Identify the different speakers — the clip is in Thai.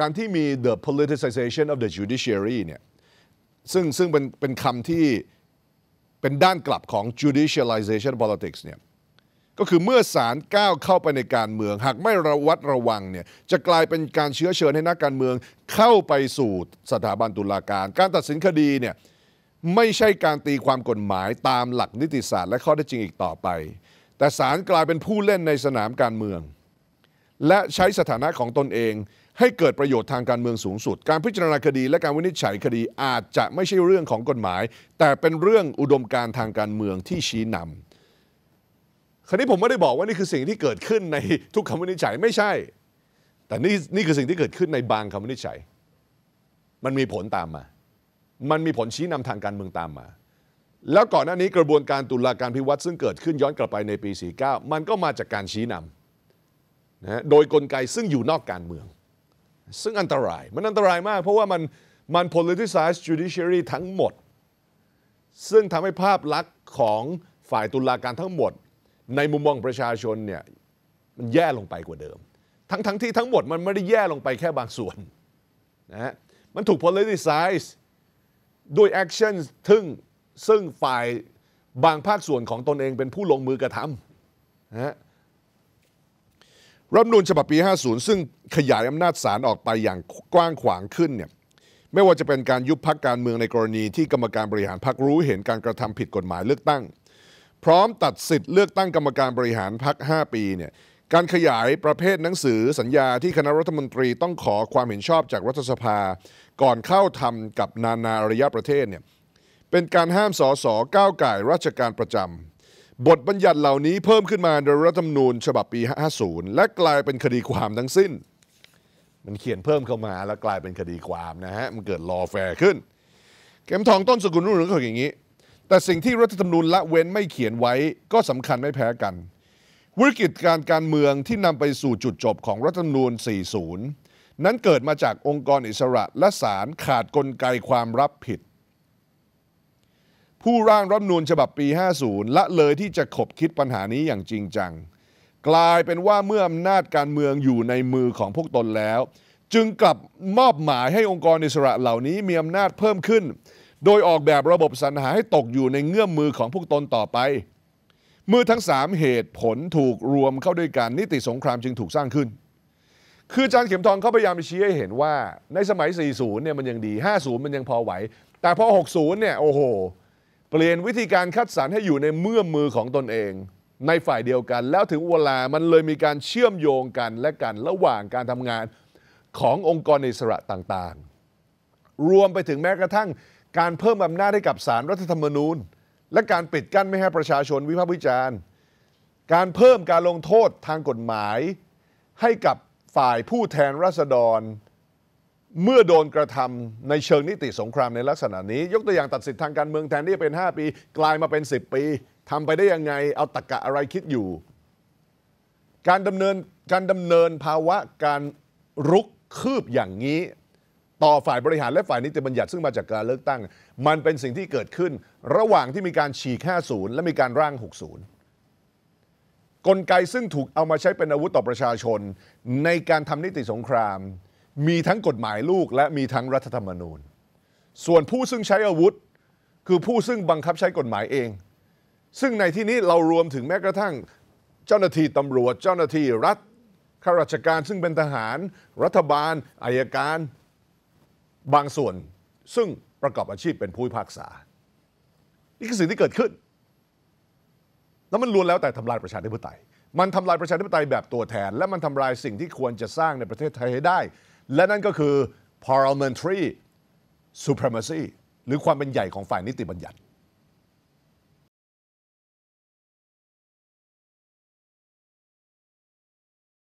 Speaker 1: การที่มี the politicization of the judiciary เนี่ย ซึ่งซึ่งเป็นเป็นคำที่เป็นด้านกลับของ judicialization politics เนี่ย ก็คือเมื่อศาลก้าวเข้าไปในการเมือง หากไม่ระวัดระวังเนี่ยจะกลายเป็นการเชื้อเชิญให้นักการเมืองเข้าไปสู่สถาบันตุลาการ การตัดสินคดีเนี่ยไม่ใช่การตีความกฎหมายตามหลักนิติศาสตร์และข้อเท็จจริงอีกต่อไป แต่ศาลกลายเป็นผู้เล่นในสนามการเมือง และใช้สถานะของตนเองให้เกิดประโยชน์ทางการเมืองสูงสุด การพิจารณาคดีและการวินิจฉัยคดีอาจจะไม่ใช่เรื่องของกฎหมาย แต่เป็นเรื่องอุดมการทางการเมืองที่ชี้นำคราวนี้ผมไม่ได้บอกว่า นี่คือสิ่งที่เกิดขึ้นในทุกคำวินิจฉัยไม่ใช่ แต่นี่นี่คือสิ่งที่เกิดขึ้นในบางคำวินิจฉัย มันมีผลตามมา มันมีผลชี้นำทางการเมืองตามมา แล้วก่อนหน้านี้กระบวนการตุลาการพิวัตรซึ่งเกิดขึ้นย้อนกลับไปในปี49มันก็มาจากการชี้นำนะโดยกลไกซึ่งอยู่นอกการเมืองซึ่งอันตรายมันอันตรายมากเพราะว่า มันมัน politicize judiciary ทั้งหมด ซึ่งทำให้ภาพลักษณ์ของฝ่ายตุลาการทั้งหมด ในมุมมองประชาชนเนี่ยมันแย่ลงไปกว่าเดิมทั้งทั้งที่ทั้งหมดมันไม่ได้แย่ลงไปแค่บางส่วนนะฮะมันถูก politicize ด้วย action ซึ่งซึ่งฝ่ายบางภาคส่วนของตนเองเป็นผู้ลงมือกระทำนะรัฐนูญฉบับปี 50 ซึ่งขยายอำนาจศาลออกไปอย่างกว้างขวางขึ้นเนี่ย ไม่ว่าจะเป็นการยุบพักการเมืองในกรณีที่กรรมการบริหารพักรู้เห็นการกระทำผิดกฎหมายเลือกตั้ง พร้อมตัดสิทธิ์เลือกตั้งกรรมการบริหารพัก5 ปีเนี่ย การขยายประเภทหนังสือ สัญญาที่คณะรัฐมนตรีต้องขอความเห็นชอบจากรัฐสภา ก่อนเข้าทำกับนานาอารยประเทศเนี่ย เป็นการห้ามสสก้าวไก่ราชการประจำบทบัญญัติเหล่านี้เพิ่มขึ้นมาโดยรัฐธรรมนูญฉบับปี50 และกลายเป็นคดีความทั้งสิ้น มันเขียนเพิ่มเข้ามาแล้วกลายเป็นคดีความนะฮะ มันเกิดลอแฟร์ขึ้น เข็มทองต้นสกุลรุ่งหรืองเขาอย่างนี้ แต่สิ่งที่รัฐธรรมนูญละเว้นไม่เขียนไว้ ก็สำคัญไม่แพ้กัน วิกฤตการการเมืองที่นำไปสู่จุดจบของรัฐธรรมนูญ40 นั้นเกิดมาจากองค์กรอิสระและศาลขาดกลไกความรับผิดผู้ร่างรัฐนูญฉบับปี 50ละเลยที่จะขบคิดปัญหานี้อย่างจริงจัง กลายเป็นว่าเมื่ออำนาจการเมืองอยู่ในมือของพวกตนแล้ว จึงกลับมอบหมายให้องค์กรอิสระเหล่านี้มีอำนาจเพิ่มขึ้น โดยออกแบบระบบสรรหาให้ตกอยู่ในเงื้อมมือของพวกตนต่อไปเมื่อทั้ง 3 เหตุผลถูกรวมเข้าด้วยกัน นิติสงครามจึงถูกสร้างขึ้น คืออาจารย์เข็มทองเขาพยายามชี้ให้เห็นว่าในสมัย40เนี่ยมันยังดี50มันยังพอไหวแต่พอ60เนี่ยโอ้โหลี่ยนวิธีการคัดสรรให้อยู่ในเมื่อมือของตนเอง ในฝ่ายเดียวกันแล้วถึงเวลามันเลยมีการเชื่อมโยงกันและกันระหว่างการทำงานขององค์กรอิสระต่างๆ รวมไปถึงแม้กระทั่งการเพิ่มอำนาจให้กับสารรัฐธรรมนูญ และการปิดกั้นไม่ให้ประชาชนวิพากษ์วิจารณ์ การเพิ่มการลงโทษทางกฎหมาย ให้กับฝ่ายผู้แทนราษฎรเมื่อโดนกระทำในเชิงนิติสงคราม ในลักษณะนี้ ยกตัวอย่างตัดสิทธิ์ทางการเมืองแทนที่จะเป็น 5 ปี กลายมาเป็น 10 ปี ทำไปได้ยังไงเอาตะกกะอะไรคิดอยู่ การดำเนินการดำเนินภาวะการรุกคืบอย่างนี้ ต่อฝ่ายบริหารและฝ่ายนิติบัญญัติ ซึ่งมาจากการเลือกตั้ง มันเป็นสิ่งที่เกิดขึ้นระหว่างที่มีการฉีก50และมีการร่าง 60 กลไกซึ่งถูกเอามาใช้เป็นอาวุธต่อประชาชน ในการทำนิติสงครามมีทั้งกฎหมายลูกและมีทั้งรัฐธรรมนูญ ส่วนผู้ซึ่งใช้อาวุธคือผู้ซึ่งบังคับใช้กฎหมายเอง ซึ่งในที่นี้เรารวมถึงแม้กระทั่งเจ้าหน้าที่ตำรวจ เจ้าหน้าที่รัฐข้าราชการ ซึ่งเป็นทหาร รัฐบาลอายการ บางส่วน ซึ่งประกอบอาชีพเป็นผู้พิพากษา นี่คือสิ่งที่เกิดขึ้นแล้วมันล้วนแล้วแต่ทำลายประชาธิปไตยมันทำลายประชาธิปไตย แบบตัวแทนและมันทำลายสิ่งที่ควรจะสร้างในประเทศไทยให้ได้และนั่นก็คือ parliamentary supremacy หรือความเป็นใหญ่ของฝ่ายนิติบัญญัติ